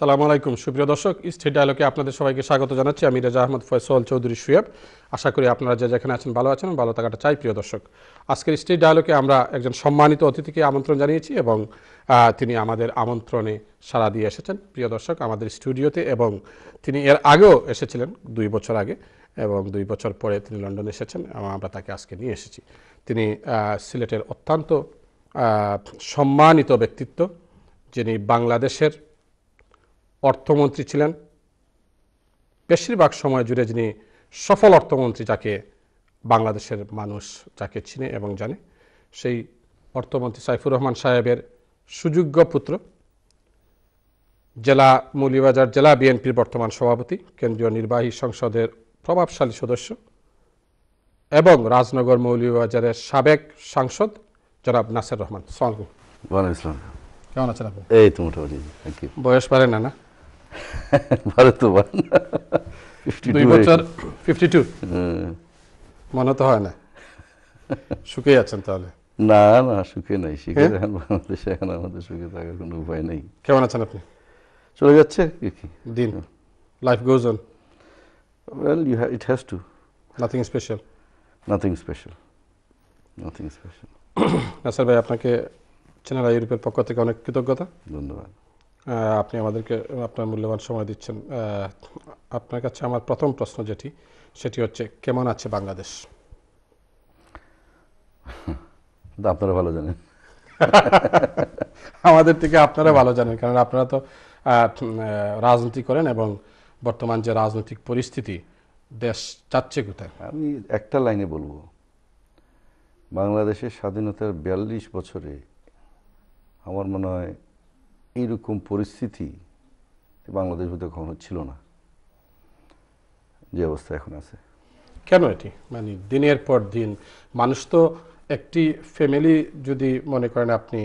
সালাম আলাইকুম সুপ্রিয় দর্শক স্টেট ডায়ালকে আপনাদের সবাইকে স্বাগত জানাচ্ছি আমি রাজা আহমদ ফয়সল চৌধুরী সুয়েব আশা করি আপনারা যে যেখানে আছেন ভালো আছেন ভালো থাকাটা চাই প্রিয় দর্শক আজকের স্টেট ডায়লগে আমরা একজন সম্মানিত অতিথিকে আমন্ত্রণ জানিয়েছি এবং তিনি আমাদের আমন্ত্রণে সাড়া দিয়ে এসেছেন প্রিয় দর্শক আমাদের স্টুডিওতে এবং তিনি এর আগেও এসেছিলেন দুই বছর আগে এবং দুই বছর পরে তিনি লন্ডনে এসেছেন এবং আমরা তাকে আজকে নিয়ে এসেছি তিনি সিলেটের অত্যন্ত সম্মানিত ব্যক্তিত্ব যিনি বাংলাদেশের অর্থমন্ত্রী ছিলেন বেশিরভাগ সময় জুড়ে যিনি সফল অর্থমন্ত্রী যাকে বাংলাদেশের মানুষ যাকে চিনে এবং জানে সেই অর্থমন্ত্রী সাইফুর রহমান সাহেবের সুযোগ্য পুত্র জেলা মৌলিবাজার জেলা বিএনপির বর্তমান সভাপতি কেন্দ্রীয় নির্বাহী সংসদের প্রভাবশালী সদস্য এবং রাজনগর মৌলিবাজারের সাবেক সাংসদ জনাব নাসের রহমান সালাম কেমন আছেন আপনি বয়স পারে না না ভারতবান দুই বছর ফিফটি টু হ্যাঁ। মনে তো হয় না সুখে আছেন তাহলে না না সুখে নাই এখন হ্যাঁ? বাংলাদেশে এখন আমাদের সুখে থাকার কোনো উপায় নেই কেমন আছেন আপনি চলে যাচ্ছে দিন life goes on well you it has to nothing special nothing special nothing special নাসার ভাই আপনাকে চেনারা ইউরোপের পক্ষ থেকে অনেক কৃতজ্ঞতা ধন্যবাদ আপনি আমাদেরকে আপনার মূল্যবান সময় দিচ্ছেন আপনার কাছে আমার প্রথম প্রশ্ন যেটি সেটি হচ্ছে কেমন আছে বাংলাদেশ আপনারা ভালো জানেন আমাদের থেকে আপনারা ভালো জানেন কারণ আপনারা তো রাজনীতি করেন এবং বর্তমান যে রাজনৈতিক পরিস্থিতি দেশ চাচ্ছে কোথায় আমি একটা লাইনে বলবো বাংলাদেশের স্বাধীনতার বিয়াল্লিশ বছরে আমার মনে হয় এইরকম পরিস্থিতি বাংলাদেশ হতে কখনো ছিল না যে অবস্থা এখন আছে কেন এটি মানে দিনের পর দিন মানুষ তো একটি ফ্যামিলি যদি মনে করেন আপনি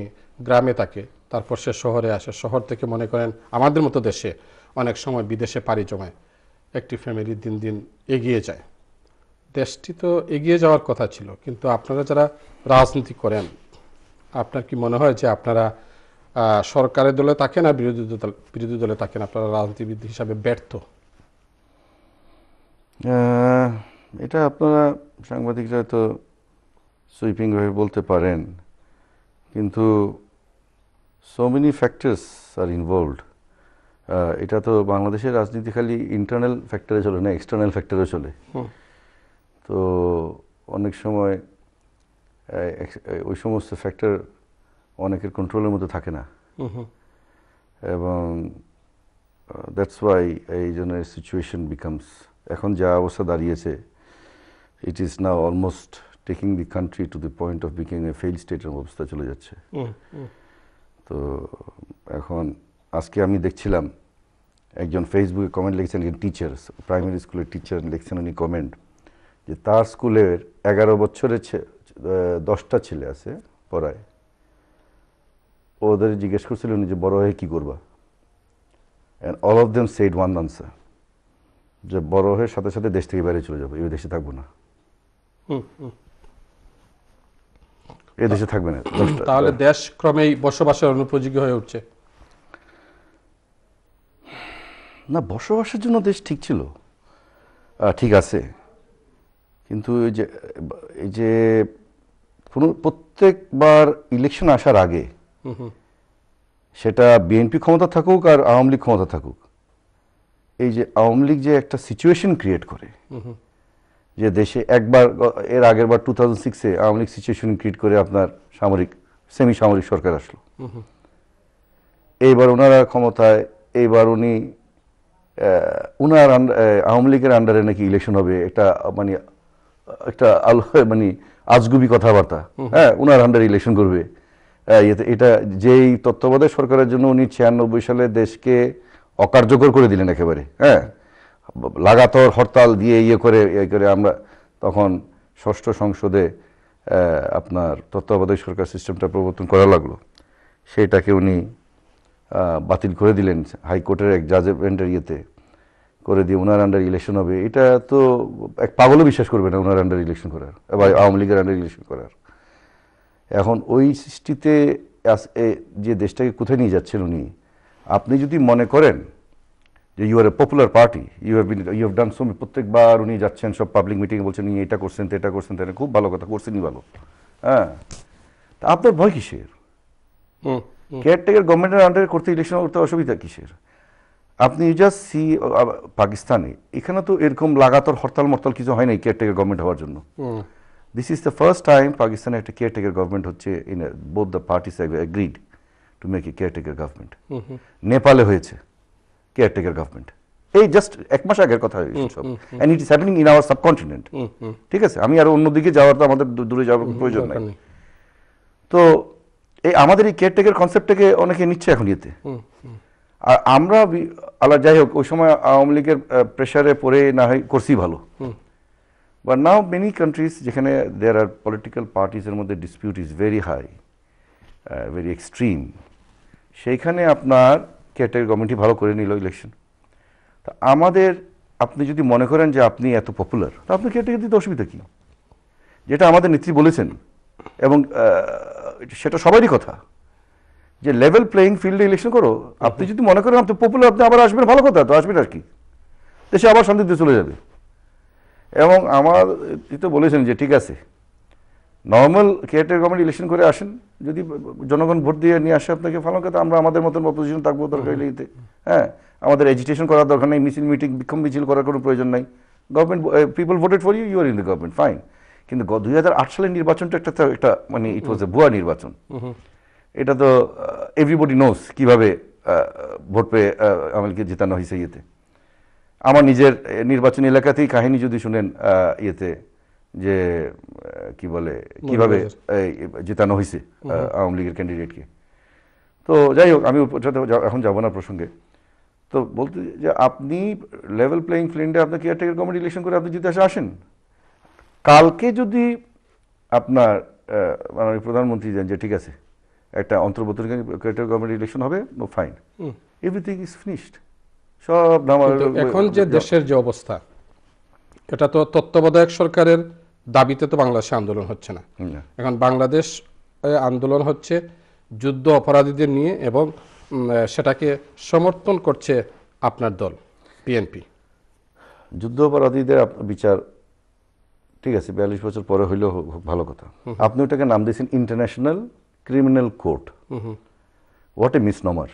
গ্রামে থাকে তারপর সে শহরে আসে শহর থেকে মনে করেন আমাদের মতো দেশে অনেক সময় বিদেশে পাড়ি জমায় একটি ফ্যামিলি দিন দিন এগিয়ে যায় দেশটি তো এগিয়ে যাওয়ার কথা ছিল কিন্তু আপনারা যারা রাজনীতি করেন আপনার কি মনে হয় যে আপনারা সরকারের দলে থাকে না বিরোধী দল বিরোধী দলে থাকে না আপনারা রাজনীতিবিদ হিসাবে ব্যর্থ এটা আপনারা সাংবাদিকরা তো সুইপিংভাবে বলতে পারেন কিন্তু so many factors are involved এটা তো বাংলাদেশের রাজনীতি খালি ইন্টারনাল ফ্যাক্টরে চলে না এক্সটার্নাল ফ্যাক্টরে চলে তো অনেক সময় ওই সমস্ত ফ্যাক্টর অনেকের কন্ট্রোলের মধ্যে থাকে না এবং দ্যাটস ওয়াই এই জন্য সিচুয়েশন বিকামস এখন যা অবস্থা দাঁড়িয়েছে it is now almost taking the country to the point of becoming a fail স্টেটের অবস্থা চলে যাচ্ছে তো এখন আজকে আমি দেখছিলাম একজন ফেসবুকে কমেন্ট লিখছেন একজন টিচার প্রাইমারি স্কুলের টিচার লিখছেন উনি কমেন্ট যে তার স্কুলের এগারো বছরের দশটা ছেলে আছে পড়ায় ওদের জিজ্ঞেস করছিলেন যে বড় হয়ে কী করবা and all of them said one answer যে বড় হয়ে সাথে সাথে দেশ থেকে বাইরে চলে যাবো এই দেশে থাকবো না এ দেশে থাকবে না তাহলে দেশ ক্রমেই বসবাসের অনুপযোগী হয়ে উঠছে না বসবাসের জন্য দেশ ঠিক ছিল ঠিক আছে কিন্তু এই যে এই যে কোনো প্রত্যেকবার ইলেকশন আসার আগে সেটা বিএনপি ক্ষমতা থাকুক আর আওয়ামী লীগ ক্ষমতা থাকুক এই যে আওয়ামী লীগ যে একটা সিচুয়েশন ক্রিয়েট করে যে দেশে একবার এর আগের বার টু থাউজেন্ড সিক্সে আওয়ামী লীগ সিচুয়েশন ক্রিয়েট করে আপনার সামরিক সেমি সামরিক সরকার আসলো এইবার ওনারা ক্ষমতায় এইবার উনি ওনার আওয়ামী লীগের আন্ডারে নাকি ইলেকশন হবে একটা মানে একটা আলো মানে আজগুবি কথাবার্তা হ্যাঁ ওনার আন্ডারে ইলেকশন করবে ইয়ে, এটা যেই তত্ত্বাবধায়ক সরকারের জন্য উনি ছিয়ানব্বই সালে দেশকে অকার্যকর করে দিলেন একেবারে হ্যাঁ লাগাতার হরতাল দিয়ে ইয়ে করে ইয়ে করে আমরা তখন ষষ্ঠ সংসদে আপনার তত্ত্বাবধায়ক সরকার সিস্টেমটা প্রবর্তন করা লাগলো সেটাকে উনি বাতিল করে দিলেন হাইকোর্টের এক জাজমেন্টের ইয়েতে করে দিয়ে ওনার আন্ডার ইলেকশন হবে এটা তো এক পাগলও বিশ্বাস করবে না ওনার আন্ডার ইলেকশন করার বা আওয়ামী লীগের আন্ডার ইলেকশন করার এখন ওই সৃষ্টিতে যে দেশটাকে কোথায় নিয়ে যাচ্ছেন উনি আপনি যদি মনে করেন যে you are a popular party you have been you have done so প্রত্যেকবার উনি যাচ্ছেন সব পাবলিক মিটিংয়ে বলছেন উনি এটা করছেন তো এটা করছেন তাহলে খুব ভালো কথা করছেনই ভালো হ্যাঁ তা আপনার ভয় কিসের কেয়ারটেকার গভর্নমেন্টের আন্ডারে করতে ইলেকশন করতে অসুবিধা কিসের আপনি জাস্ট সি পাকিস্তানে এখানে তো এরকম লাগাতার হরতাল মরতাল কিছু হয় নাই কেয়ারটেকার গভর্নমেন্ট হওয়ার জন্য This is the first time Pakistan একটা caretaker government হচ্ছে in a, both the parties have agreed to make a caretaker government. নেপালে হয়েছে caretaker government. এই জাস্ট এক মাস আগের কথা সব it is happening in our subcontinent ঠিক আছে আমি আর অন্যদিকে যাওয়ার তো আমাদের দূরে যাওয়ার প্রয়োজন নাই তো এই আমাদের এই কেয়ারটেকের কনসেপ্টটাকে অনেকে নিচ্ছে এখন ইয়েতে আর আমরা আল্লাহ যাই হোক ওই সময় আওয়ামী লীগের প্রেশারে পড়ে না হয় করছি ভালো বাট নাও মেনি কান্ট্রিজ যেখানে দেয়ার আর পলিটিক্যাল পার্টিসের মধ্যে dispute is very high very extreme সেইখানে আপনার ক্যাটের গভর্নমেন্টই ভালো করে নিল ইলেকশন তা আমাদের আপনি যদি মনে করেন যে আপনি এত পপুলার তা আপনি ক্যাটেকে দিতে অসুবিধা কী যেটা আমাদের নেত্রী বলেছেন এবং সেটা সবারই কথা যে লেভেল প্লেয়িং ফিল্ডে ইলেকশন করো আপনি যদি মনে করেন আপনি পপুলার আপনি আবার আসবেন ভালো কথা তো আসবেন আর কি দেশে আবার শান্তিতে চলে যাবে এবং আমার তো বলেছেন যে ঠিক আছে নর্মাল কেয়ারটেক গভর্নমেন্ট ইলেকশন করে আসেন যদি জনগণ ভোট দিয়ে নিয়ে আসে আপনাকে ফালান কথা আমরা আমাদের মতন অপোজিশন থাকবো দরকার ইলেতে হ্যাঁ আমাদের এজিটেশন করার দরকার নেই মিছিল মিটিং বিক্ষোভ মিছিল করার কোনো প্রয়োজন নাই government people voted for you you are in the government fine কিন্তু দুই হাজার আট সালের নির্বাচনটা একটা একটা মানে ইট ওয়াজ এ ভুয়া নির্বাচন এটা তো এভরিবডি uh, নোস কিভাবে uh, uh, ভোট পেয়ে আমাদেরকে জেতানো হয়েছে ইয়েতে আমার নিজের নির্বাচনী এলাকাতেই কাহিনী যদি শুনেন ইয়েতে যে কি বলে কিভাবে জেতানো হয়েছে আওয়ামী লীগের ক্যান্ডিডেটকে তো যাই হোক আমি এখন যাবো না প্রসঙ্গে তো বলতে যে আপনি লেভেল প্লেয়িং ফিল্ডে আপনি কেয়ারটেকার কমিটি ইলেকশন করে আপনি জিতে আসেন কালকে যদি আপনার মাননীয় প্রধানমন্ত্রী যান যে ঠিক আছে একটা অন্তর্বর্তী কেয়ারটেকার কমিটি ইলেকশন হবে no fine everything is finished সব এখন যে দেশের যে অবস্থা এটা তো তত্ত্বাবধায়ক সরকারের দাবিতে তো বাংলাদেশে আন্দোলন হচ্ছে না এখন বাংলাদেশ আন্দোলন হচ্ছে যুদ্ধ অপরাধীদের নিয়ে এবং সেটাকে সমর্থন করছে আপনার দল পিএনপি যুদ্ধ অপরাধীদের বিচার ঠিক আছে বিয়াল্লিশ বছর পরে হইলেও ভালো কথা আপনি ওটাকে নাম দিয়েছেন international criminal court what a number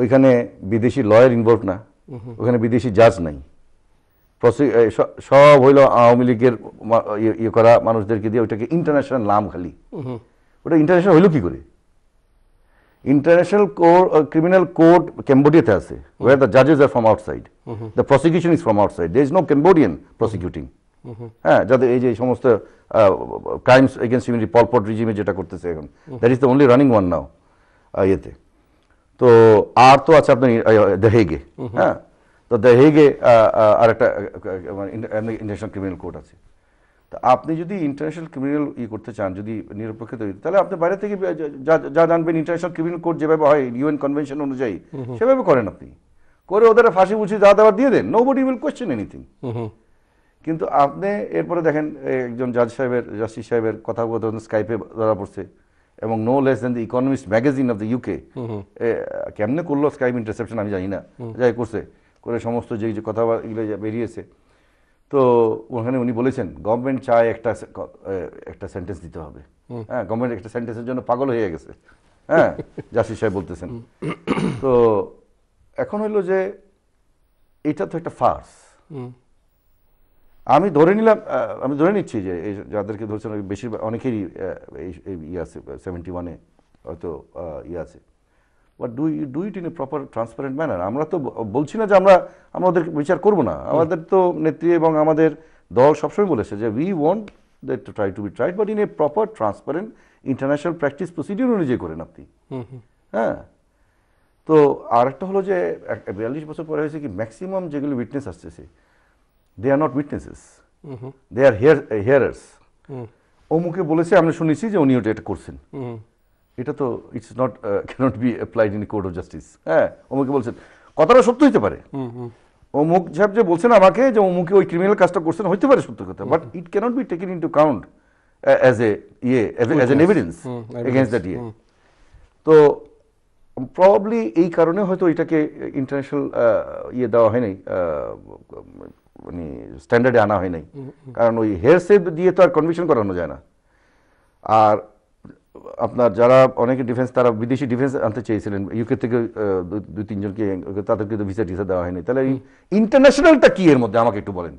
ওইখানে বিদেশি লয়ার ইনভলভ না ওখানে বিদেশি জাজ নাই সব হইল আওয়ামী লীগের ইয়ে-, ইয়ে করা মানুষদেরকে দিয়ে ওইটাকে ইন্টারন্যাশনাল নাম খালি ওটা ইন্টারন্যাশনাল হইল কি করে ইন্টারন্যাশনাল ক্রিমিনাল কোর্ট ক্যাম্বোডিয়াতে আছে ওয়ার দ্য জাজেস are from outside the prosecution is from outside they is no Cambodian prosecuting হ্যাঁ যাদের এই যে সমস্ত ক্রাইমস এগেনস্ট ইউনিটি পলপট রিজিমে যেটা করতেছে এখন that is the only running one now ইয়েতে তো আর তো আছে আপনার দেহেগে হ্যাঁ তো দেহেগে আর একটা ইন্টারন্যাশনাল ক্রিমিনাল কোর্ট আছে তা আপনি যদি ইন্টারন্যাশনাল ক্রিমিনাল ই করতে চান যদি নিরপেক্ষ তাহলে আপনি বাইরে থেকে যা জানবেন ইন্টারন্যাশনাল ক্রিমিনাল কোর্ট যেভাবে হয় ইউএন কনভেনশন অনুযায়ী সেভাবে করেন আপনি করে ওদের ফাঁসি বুঝি যা দেওয়ার দিয়ে then nobody will question anything কিন্তু আপনি এরপরে দেখেন একজন জাজ সাহেবের জাস্টিস সাহেবের কথা বলতে স্কাইপে ধরা পড়ছে এবং no less than the Economist magazine of the UK কেমনে করলো স্কাইপ ইন্টারসেপশন আমি জানি না যাই করছে করে সমস্ত যে যে কথা এগুলো বেরিয়েছে তো ওখানে উনি বলেছেন গভর্নমেন্ট চায় একটা একটা সেন্টেন্স দিতে হবে হ্যাঁ গভর্নমেন্ট একটা সেন্টেন্সের জন্য পাগল হয়ে গেছে হ্যাঁ জাসির সাহেব বলতেছেন তো এখন হইলো যে এটা তো একটা ফার্স আমি ধরে নিলাম আমি ধরে নিচ্ছি যে এই যাদেরকে ধরছেন বেশিরভাগ অনেকেরই ইয়ে আছে সেভেন্টি ওয়ানে হয়তো ইয়ে আছে but do you do it in a proper transparent manner আমরা তো বলছি না যে আমরা আমরা বিচার করব না আমাদের তো নেত্রী এবং আমাদের দল সবসময় বলেছে যে we want that to try to be tried but in a proper transparent international practice procedure অনুযায়ী করেন আপনি হ্যাঁ তো আরেকটা হলো যে বিয়াল্লিশ বছর পরে হয়েছে কি ম্যাক্সিমাম যেগুলো উইটনেস আসতেছে they are not witnesses they are hear hearers অমুকে বলেছে আমরা শুনেছি যে উনি ওটা এটা করছেন mm-hmm. এটা তো it's not can't be applied in court of justice হ্যাঁ অমুকে বলছেন কথাটা সত্য হইতে পারে mm-hmm. অমুক সাহেব যে বলছেন আমাকে যে অমুকে ওই ক্রিমিনাল কাজটা করছেন হইতে পারে সত্য কথা but it can't be taken into count as a ইয়ে as an evidence against that ইয়ে mm-hmm. তো প্রবলি এই কারণে হয়তো এটাকে ইন্টারন্যাশনাল uh, ইয়ে দেওয়া হয়নি uh, মানে স্ট্যান্ডার্ডে আনা হয় নাই কারণ ওই হেয়ার সেপ দিয়ে তো আর কনভিকশন করানো যায় না আর আপনার যারা অনেকে ডিফেন্স তারা বিদেশি ডিফেন্স আনতে চেয়েছিলেন ইউকে থেকে দুই তিনজনকে তাদেরকে তো ভিসা টিসা দেওয়া হয়নি তাহলে ইন্টারন্যাশনালটা কি এর মধ্যে আমাকে একটু বলেন